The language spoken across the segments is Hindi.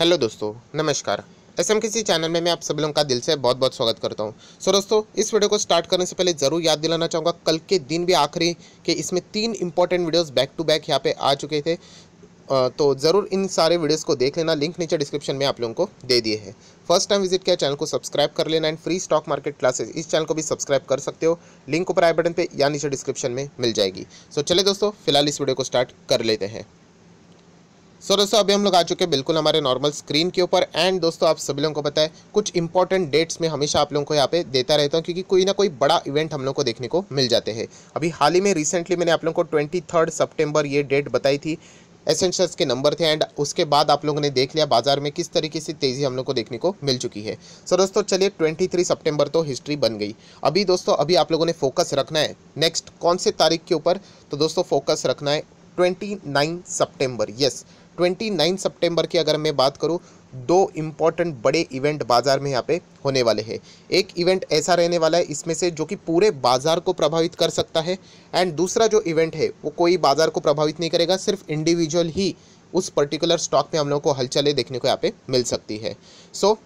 हेलो दोस्तों नमस्कार एस एम किसी चैनल में मैं आप सब लोगों का दिल से बहुत बहुत स्वागत करता हूं सो दोस्तों इस वीडियो को स्टार्ट करने से पहले ज़रूर याद दिलाना चाहूँगा कल के दिन भी आखिरी कि इसमें तीन important videos back to back यहाँ पे आ चुके थे तो ज़रूर इन सारे वीडियोस को देख लेना लिंक नीचे डिस्क्रिप्शन में आप लोगों को दे दिए हैं फर्स्ट टाइम विजिट किया चैनल को सब्सक्राइब कर लेना and free stock market classes इस चैनल को भी सब्सक्राइब कर सकते हो लिंक ऊपर आई बटन पर या नीचे डिस्क्रिप्शन में मिल जाएगी सो चले दोस्तों फिलहाल इस वीडियो को स्टार्ट कर लेते हैं सो so, दोस्तों अभी हम लोग आ चुके हैं बिल्कुल हमारे नॉर्मल स्क्रीन के ऊपर एंड दोस्तों आप सभी लोगों को पता है कुछ इंपॉर्टेंट डेट्स में हमेशा आप लोगों को यहाँ पे देता रहता हूँ क्योंकि कोई ना कोई बड़ा इवेंट हम लोग को देखने को मिल जाते हैं अभी हाल ही में रिसेंटली मैंने आप लोगों को ट्वेंटी थर्ड सितंबर ये डेट बताई थी एसेंशियल्स के नंबर थे एंड उसके बाद आप लोगों ने देख लिया बाजार में किस तरीके से तेज़ी हम लोग को देखने को मिल चुकी है सो so, दोस्तों चलिए 23 सितंबर तो हिस्ट्री बन गई अभी दोस्तों अभी आप लोगों ने फोकस रखना है नेक्स्ट कौन से तारीख के ऊपर तो दोस्तों फोकस रखना है 29 सितंबर यस 29 सितंबर की अगर मैं बात करूँ दो इम्पॉर्टेंट बड़े इवेंट बाज़ार में यहाँ पे होने वाले हैं एक इवेंट ऐसा रहने वाला है इसमें से जो कि पूरे बाज़ार को प्रभावित कर सकता है एंड दूसरा जो इवेंट है वो कोई बाज़ार को प्रभावित नहीं करेगा सिर्फ इंडिविजुअल ही उस पर्टिकुलर स्टॉक में हम लोगों को हलचलें देखने को यहाँ पे मिल सकती है सो so,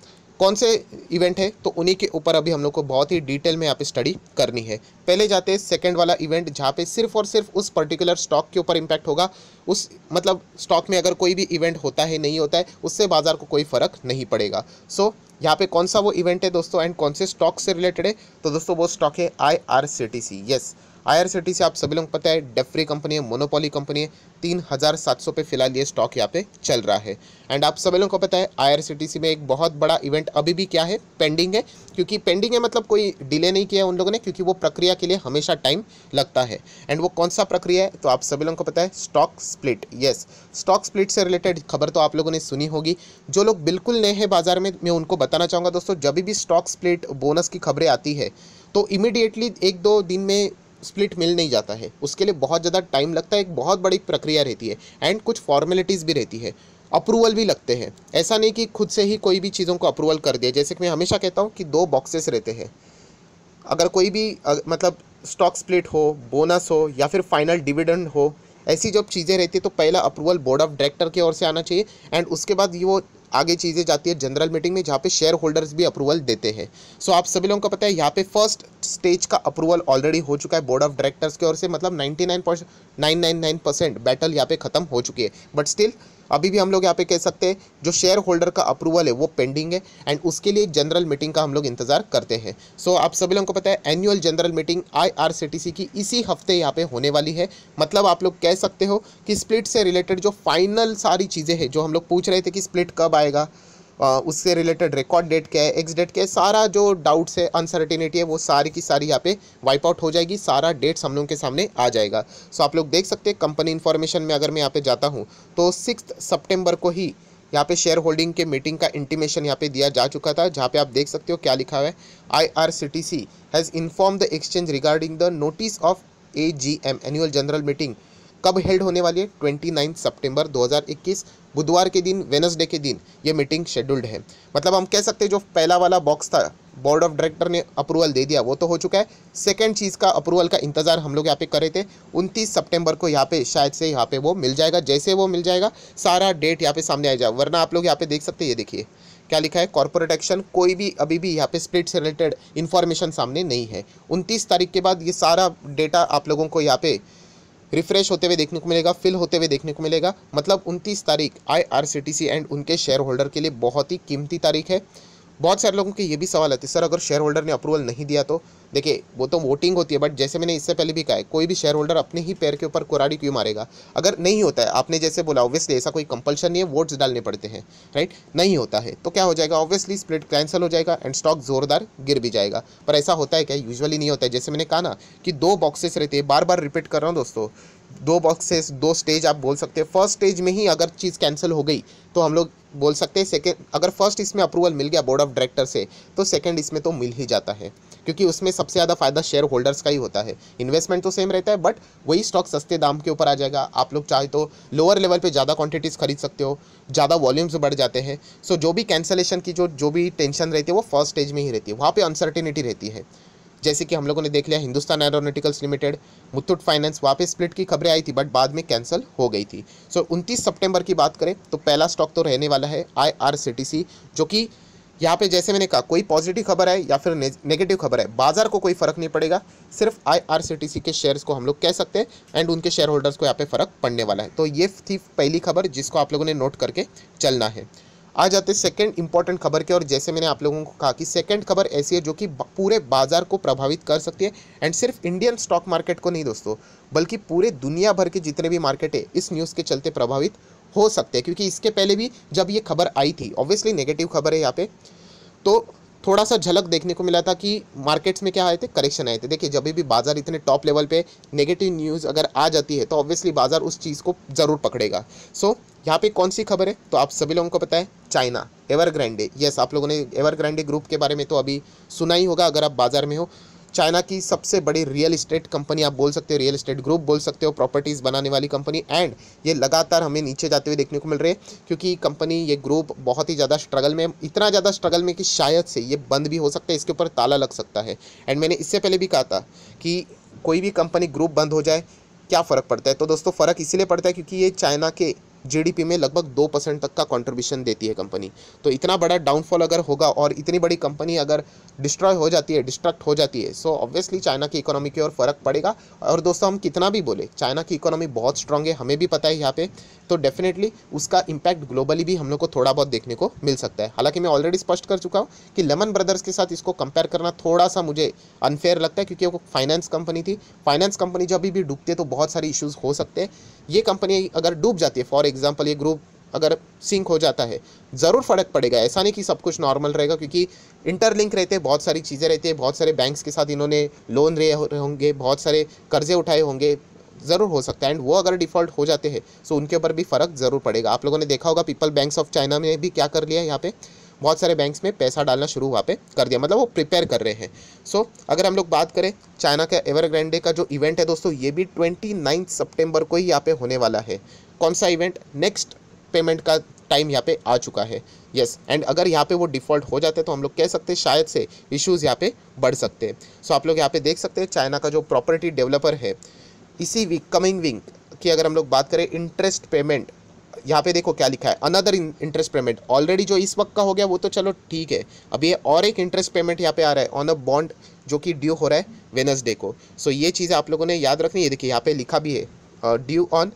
कौन से इवेंट है तो उन्हीं के ऊपर अभी हम लोग को बहुत ही डिटेल में यहाँ पे स्टडी करनी है पहले जाते हैं सेकेंड वाला इवेंट जहाँ पे सिर्फ और सिर्फ उस पर्टिकुलर स्टॉक के ऊपर इम्पैक्ट होगा उस मतलब स्टॉक में अगर कोई भी इवेंट होता है नहीं होता है उससे बाजार को कोई फ़र्क नहीं पड़ेगा सो so, यहाँ पे कौन सा वो इवेंट है दोस्तों एंड कौन से स्टॉक से रिलेटेड है तो दोस्तों वो स्टॉक है I R C T C yes I आप सभी लोग पता है डेफ्री कंपनी है मोनोपोली कंपनी है तीन हज़ार सात सौ पे फिलहाल ये स्टॉक यहाँ पे चल रहा है एंड आप सभी लोगों को पता है आईआरसीटीसी में एक बहुत बड़ा इवेंट अभी भी क्या है पेंडिंग है क्योंकि पेंडिंग है मतलब कोई डिले नहीं किया उन लोगों ने क्योंकि वो प्रक्रिया के लिए हमेशा टाइम लगता है एंड वो कौन सा प्रक्रिया है तो आप सभी लोगों को पता है stock split yes stock split से रिलेटेड खबर तो आप लोगों ने सुनी होगी जो लोग बिल्कुल नए हैं बाजार में मैं उनको बताना चाहूँगा दोस्तों जब भी स्टॉक स्प्लिट बोनस की खबरें आती है तो इमिडिएटली एक दो दिन में स्प्लिट मिल नहीं जाता है उसके लिए बहुत ज़्यादा टाइम लगता है एक बहुत बड़ी प्रक्रिया रहती है एंड कुछ फॉर्मेलिटीज़ भी रहती है अप्रूवल भी लगते हैं ऐसा नहीं कि खुद से ही कोई भी चीज़ों को अप्रूवल कर दिया जैसे कि मैं हमेशा कहता हूँ कि दो बॉक्सेस रहते हैं अगर कोई भी अग, मतलब स्टॉक स्प्लिट हो बोनस हो या फिर फाइनल डिविडेंड हो ऐसी जब चीज़ें रहती है तो पहला अप्रूवल बोर्ड ऑफ डायरेक्टर की ओर से आना चाहिए एंड उसके बाद ये वो आगे चीज़ें जाती है जनरल मीटिंग में जहाँ पे शेयर होल्डर्स भी अप्रूवल देते हैं सो आप सभी लोगों को पता है यहाँ पे फर्स्ट स्टेज का अप्रूवल ऑलरेडी हो चुका है बोर्ड ऑफ डायरेक्टर्स की ओर से मतलब नाइन परसेंट बैटल यहाँ पे खत्म हो चुकी है बट स्टिल अभी भी हम लोग यहाँ पे कह सकते हैं जो शेयर होल्डर का अप्रूवल है वो पेंडिंग है एंड उसके लिए जनरल मीटिंग का हम लोग इंतजार करते हैं सो so, आप सभी लोगों को पता है एनुअल जनरल मीटिंग आईआरसीटीसी की इसी हफ्ते यहाँ पे होने वाली है मतलब आप लोग कह सकते हो कि स्प्लिट से रिलेटेड जो फाइनल सारी चीज़ें हैं जो हम लोग पूछ रहे थे कि स्प्लिट कब आएगा उससे रिलेटेड रिकॉर्ड डेट क्या है एक्स डेट क्या है सारा जो डाउट्स है अनसर्टिनिटी है वो सारी की सारी यहाँ पे वाइप आउट हो जाएगी सारा डेट्स हम लोगों के सामने आ जाएगा सो आप लोग देख सकते हैं कंपनी इन्फॉर्मेशन में अगर मैं यहाँ पे जाता हूँ तो सिक्स सप्टेम्बर को ही यहाँ पे शेयर होल्डिंग के मीटिंग का इंटीमेशन यहाँ पे दिया जा चुका था जहाँ पे आप देख सकते हो क्या लिखा हुआ है I R C T C has inform the exchange regarding the notice of A G M annual general meeting कब हेल्ड होने वाली है ट्वेंटी नाइन सप्टेम्बर 2021 बुधवार के दिन वेनसडे के दिन ये मीटिंग शेड्यूल्ड है मतलब हम कह सकते हैं जो पहला वाला बॉक्स था बोर्ड ऑफ डायरेक्टर ने अप्रूवल दे दिया वो तो हो चुका है सेकेंड चीज़ का अप्रूवल का इंतजार हम लोग यहाँ पे करे थे 29 सितंबर को यहाँ पे शायद से यहाँ पे वो मिल जाएगा जैसे वो मिल जाएगा सारा डेट यहाँ पे सामने आ जाएगा वरना आप लोग यहाँ पे देख सकते ये देखिए क्या लिखा है कॉर्पोरेट एक्शन कोई भी अभी भी यहाँ पे स्प्लिट से रिलेटेड इन्फॉर्मेशन सामने नहीं है उनतीस तारीख के बाद ये सारा डेटा आप लोगों को यहाँ पे रिफ्रेश होते हुए देखने को मिलेगा फिल होते हुए देखने को मिलेगा मतलब उनतीस तारीख आई एंड उनके शेयर होल्डर के लिए बहुत ही कीमती तारीख है बहुत सारे लोगों के ये भी सवाल आते हैं सर अगर शेयर होल्डर ने अप्रूवल नहीं दिया तो देखिए वो तो वोटिंग होती है बट जैसे मैंने इससे पहले भी कहा है कोई भी शेयर होल्डर अपने ही पैर के ऊपर कुराड़ी क्यों मारेगा अगर नहीं होता है आपने जैसे बोला ऑब्वियसली ऐसा कोई कंपल्शन नहीं है वोट्स डालने पड़ते हैं राइट नहीं होता है तो क्या हो जाएगा ऑब्वियसली स्प्लिट कैंसिल हो जाएगा एंड स्टॉक जोरदार गिर भी जाएगा पर ऐसा होता है क्या यूजली नहीं होता है जैसे मैंने कहा ना कि दो बॉक्सेस रहते हैं बार बार रिपीट कर रहा हूँ दोस्तों दो बॉक्सेस दो स्टेज आप बोल सकते हैं फर्स्ट स्टेज में ही अगर चीज़ कैंसिल हो गई तो हम लोग बोल सकते हैं सेकेंड अगर फर्स्ट इसमें अप्रूवल मिल गया बोर्ड ऑफ डायरेक्टर से तो सेकेंड इसमें तो मिल ही जाता है क्योंकि उसमें सबसे ज़्यादा फायदा शेयर होल्डर्स का ही होता है इन्वेस्टमेंट तो सेम रहता है बट वही स्टॉक सस्ते दाम के ऊपर आ जाएगा आप लोग चाहे तो लोअर लेवल पे ज़्यादा क्वांटिटीज़ खरीद सकते हो ज़्यादा वॉल्यूम्स बढ़ जाते हैं सो जो भी कैंसलेशन की जो जो भी टेंशन रहती है वो फर्स्ट स्टेज में ही रहती है वहाँ पर अनसर्टिनिटी रहती है जैसे कि हम लोगों ने देख लिया Hindustan aeronauticals limited Muthoot finance वापस स्प्लिट की खबरें आई थी बट बाद में कैंसिल हो गई थी सो so, उनतीस सितंबर की बात करें तो पहला स्टॉक तो रहने वाला है आई जो कि यहाँ पे जैसे मैंने कहा कोई पॉजिटिव खबर है या फिर नेगेटिव खबर है बाजार को कोई फर्क नहीं पड़ेगा सिर्फ आईआरसीटीसी के शेयर्स को हम लोग कह सकते हैं एंड उनके शेयर होल्डर्स को यहाँ पे फर्क पड़ने वाला है तो ये थी पहली खबर जिसको आप लोगों ने नोट करके चलना है आ जाते सेकंड इंपॉर्टेंट खबर के और जैसे मैंने आप लोगों को कहा कि सेकंड खबर ऐसी है जो कि पूरे बाजार को प्रभावित कर सकती है एंड सिर्फ इंडियन स्टॉक मार्केट को नहीं दोस्तों बल्कि पूरे दुनिया भर के जितने भी मार्केट है इस न्यूज़ के चलते प्रभावित हो सकते हैं क्योंकि इसके पहले भी जब ये खबर आई थी ऑब्वियसली नेगेटिव खबर है यहाँ पे तो थोड़ा सा झलक देखने को मिला था कि मार्केट्स में क्या आए थे करेक्शन आए थे देखिए जब भी बाजार इतने टॉप लेवल पे नेगेटिव न्यूज़ अगर आ जाती है तो ऑब्वियसली बाजार उस चीज़ को ज़रूर पकड़ेगा सो so, यहाँ पे कौन सी खबर है तो आप सभी लोगों को पता है चाइना एवरग्रैंडे यस आप लोगों ने एवरग्रैंडे ग्रुप के बारे में तो अभी सुना ही होगा अगर आप बाज़ार में हो चाइना की सबसे बड़ी रियल इस्टेट कंपनी आप बोल सकते हो रियल इस्टेट ग्रुप बोल सकते हो प्रॉपर्टीज़ बनाने वाली कंपनी एंड ये लगातार हमें नीचे जाते हुए देखने को मिल रहे हैं क्योंकि कंपनी ये ग्रुप बहुत ही ज़्यादा स्ट्रगल में इतना ज़्यादा स्ट्रगल में कि शायद से ये बंद भी हो सकता है इसके ऊपर ताला लग सकता है एंड मैंने इससे पहले भी कहा था कि कोई भी कंपनी ग्रुप बंद हो जाए क्या फ़र्क पड़ता है तो दोस्तों फ़र्क इसीलिए पड़ता है क्योंकि ये चाइना के जीडीपी में लगभग दो परसेंट तक का कंट्रीब्यूशन देती है कंपनी तो इतना बड़ा डाउनफॉल अगर होगा और इतनी बड़ी कंपनी अगर डिस्ट्रॉय हो जाती है डिस्ट्रक्ट हो जाती है सो ऑब्वियसली चाइना की इकोनॉमी की ओर फ़र्क पड़ेगा और दोस्तों हम कितना भी बोले चाइना की इकोनॉमी बहुत स्ट्रांग है हमें भी पता है यहाँ पे तो डेफिनेटली उसका इंपैक्ट ग्लोबली भी हम लोग को थोड़ा बहुत देखने को मिल सकता है हालांकि मैं ऑलरेडी स्पष्ट कर चुका हूँ कि लेमन ब्रदर्स के साथ इसको कंपेयर करना थोड़ा सा मुझे अनफेयर लगता है क्योंकि वो फाइनेंस कंपनी थी फाइनेंस कंपनी जब भी डूबती है तो बहुत सारे इशूज़ हो सकते हैं ये कंपनी अगर डूब जाती है फॉर एग्जाम्पल ये ग्रुप अगर सिंक हो जाता है ज़रूर फ़र्क पड़ेगा ऐसा नहीं कि सब कुछ नॉर्मल रहेगा क्योंकि इंटरलिंक रहते हैं बहुत सारी चीज़ें रहती है बहुत सारे बैंक्स के साथ इन्होंने लोन रहे होंगे बहुत सारे कर्जे उठाए होंगे ज़रूर हो सकता है एंड वो अगर डिफ़ॉल्ट हो जाते हैं तो उनके ऊपर भी फ़र्क ज़रूर पड़ेगा आप लोगों ने देखा होगा पीपल बैंक्स ऑफ चाइना में भी क्या कर लिया यहाँ पे बहुत सारे बैंक्स में पैसा डालना शुरू वहाँ पे कर दिया मतलब वो प्रिपेयर कर रहे हैं सो so, अगर हम लोग बात करें चाइना का एवरग्रैंडे का जो इवेंट है दोस्तों ये भी ट्वेंटी नाइन्थ को ही यहाँ पे होने वाला है कौन सा इवेंट नेक्स्ट पेमेंट का टाइम यहाँ पे आ चुका है यस yes. एंड अगर यहाँ पे वो डिफ़ॉल्ट हो जाते हैं तो हम लोग कह सकते हैं शायद से इश्यूज़ यहाँ पे बढ़ सकते हैं सो so, आप लोग यहाँ पे देख सकते हैं चाइना का जो प्रॉपर्टी डेवलपर है इसी वीक कमिंग वीक की अगर हम लोग बात करें इंटरेस्ट पेमेंट यहाँ पे देखो क्या लिखा है अनदर इंटरेस्ट पेमेंट ऑलरेडी जो इस वक्त का हो गया वो तो चलो ठीक है अब ये और एक इंटरेस्ट पेमेंट यहाँ पे आ रहा है ऑन अ बॉन्ड जो कि ड्यू हो रहा है वेनसडे को सो so, ये चीज़ें आप लोगों ने याद रखनी है देखिए यहाँ पे लिखा भी है due uh, on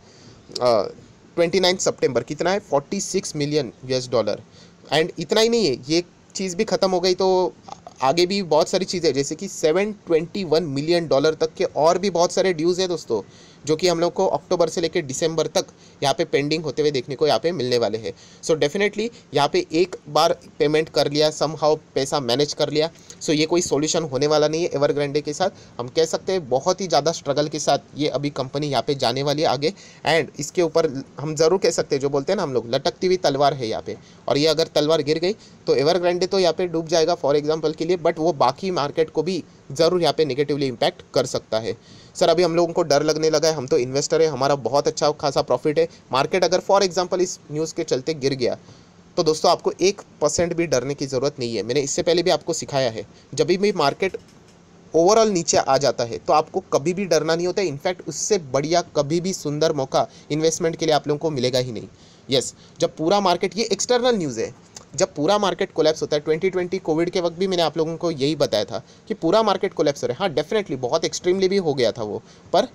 twenty nine September कितना है forty six million US dollar and इतना ही नहीं है ये चीज़ भी ख़त्म हो गई तो आगे भी बहुत सारी चीज़ें जैसे कि seven twenty one million dollar तक के और भी बहुत सारे ड्यूज़ हैं दोस्तों जो कि हम लोग को अक्टूबर से लेकर दिसंबर तक यहाँ पे पेंडिंग होते हुए देखने को यहाँ पे मिलने वाले हैं सो डेफिनेटली यहाँ पे एक बार पेमेंट कर लिया सम पैसा मैनेज कर लिया सो so, ये कोई सोल्यूशन होने वाला नहीं है एवरग्रैंडे के साथ हम कह सकते हैं बहुत ही ज़्यादा स्ट्रगल के साथ ये अभी कंपनी यहाँ पर जाने वाली है आगे एंड इसके ऊपर हम ज़रूर कह सकते हैं जो बोलते हैं ना हम लोग लटकती हुई तलवार है यहाँ पर और ये अगर तलवार गिर गई तो एवरग्रैंडे तो यहाँ पर डूब जाएगा फॉर एग्जाम्पल के लिए बट वो बाकी मार्केट को भी ज़रूर यहाँ पे नेगेटिवली इम्पैक्ट कर सकता है सर अभी हम लोगों को डर लगने लगा है हम तो इन्वेस्टर है हमारा बहुत अच्छा खासा प्रॉफिट है मार्केट अगर फॉर एग्जाम्पल इस न्यूज़ के चलते गिर गया तो दोस्तों आपको एक परसेंट भी डरने की ज़रूरत नहीं है मैंने इससे पहले भी आपको सिखाया है जब भी मार्केट ओवरऑल नीचे आ जाता है तो आपको कभी भी डरना नहीं होता इनफैक्ट उससे बढ़िया कभी भी सुंदर मौका इन्वेस्टमेंट के लिए आप लोगों को मिलेगा ही नहीं यस yes, जब पूरा मार्केट ये एक्सटर्नल न्यूज़ है जब पूरा मार्केट कोलेप्स होता है ट्वेंटी ट्वेंटी कोविड के वक्त भी मैंने आप लोगों को यही बताया था कि पूरा मार्केट कोलेप्स हो रहा है हाँ डेफिनेटली बहुत एक्सट्रीमली भी हो गया था वो पर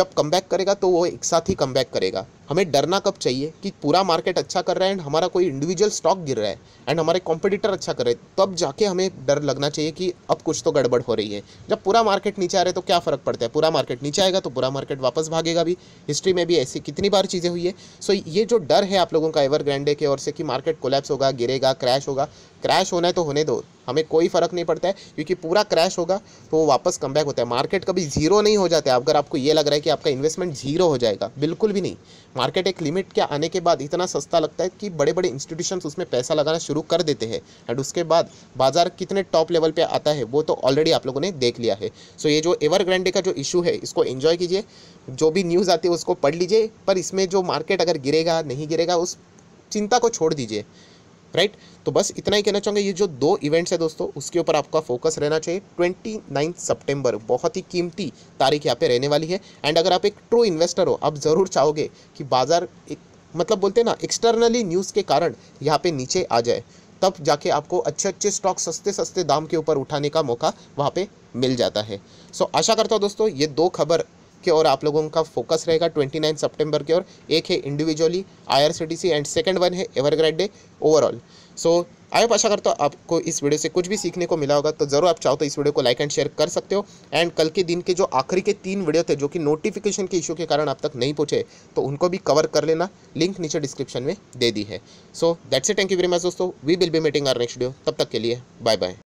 जब कम करेगा तो वो एक साथ ही कम करेगा हमें डरना कब चाहिए कि पूरा मार्केट अच्छा कर रहा है एंड हमारा कोई इंडिविजुअल स्टॉक गिर रहा है एंड हमारे कॉम्पिटिटर अच्छा कर रहे हैं तब जाके हमें डर लगना चाहिए कि अब कुछ तो गड़बड़ हो रही है जब पूरा मार्केट नीचे आ रहा है तो क्या फ़र्क पड़ता है पूरा मार्केट नीचे आएगा तो पूरा मार्केट वापस भागेगा भी हिस्ट्री में भी ऐसी कितनी बार चीज़ें हुई है सो ये जो डर है आप लोगों का एवर ग्रैंडे की ओर से कि मार्केट कोलैप्स होगा गिरेगा क्रैश होगा क्रैश होना है तो होने दो हमें कोई फ़र्क नहीं पड़ता है क्योंकि पूरा क्रैश होगा तो वो वापस कम होता है मार्केट कभी जीरो नहीं हो जाता है अगर आपको ये लग रहा है कि आपका इन्वेस्टमेंट जीरो हो जाएगा बिल्कुल भी नहीं मार्केट एक लिमिट के आने के बाद इतना सस्ता लगता है कि बड़े बड़े इंस्टीट्यूशन उसमें पैसा लगाना शुरू कर देते हैं एंड उसके बाद बाजार कितने टॉप लेवल पर आता है वो तो ऑलरेडी आप लोगों ने देख लिया है सो ये जो एवर का जो इशू है इसको इन्जॉय कीजिए जो भी न्यूज़ आती है उसको पढ़ लीजिए पर इसमें जो मार्केट अगर गिरेगा नहीं गिरेगा उस चिंता को छोड़ दीजिए राइट तो बस इतना ही कहना चाहूँगा ये जो दो इवेंट्स है दोस्तों उसके ऊपर आपका फोकस रहना चाहिए ट्वेंटी नाइन्थ सेप्टेम्बर बहुत ही कीमती तारीख यहाँ पे रहने वाली है एंड अगर आप एक ट्रू इन्वेस्टर हो आप ज़रूर चाहोगे कि बाज़ार एक मतलब बोलते हैं ना एक्सटर्नली न्यूज़ के कारण यहाँ पे नीचे आ जाए तब जाके आपको अच्छे अच्छे स्टॉक सस्ते सस्ते दाम के ऊपर उठाने का मौका वहाँ पे मिल जाता है सो so, आशा करता हूँ दोस्तों ये दो खबर के और आप लोगों का फोकस रहेगा ट्वेंटी नाइन सेप्टेम्बर के ओर एक है individually IRCTC and second one है day overall so I hope आशा करता हूँ आपको इस वीडियो से कुछ भी सीखने को मिला होगा तो ज़रूर आप चाहो तो इस वीडियो को लाइक एंड शेयर कर सकते हो एंड कल के दिन के जो आखिरी के तीन वीडियो थे जो कि नोटिफिकेशन के इशू के कारण आप तक नहीं पहुँचे तो उनको भी कवर कर लेना लिंक नीचे डिस्क्रिप्शन में दे दी है so that's it thank you very much दोस्तों we will be meeting our next video तब तक के लिए बाय बाय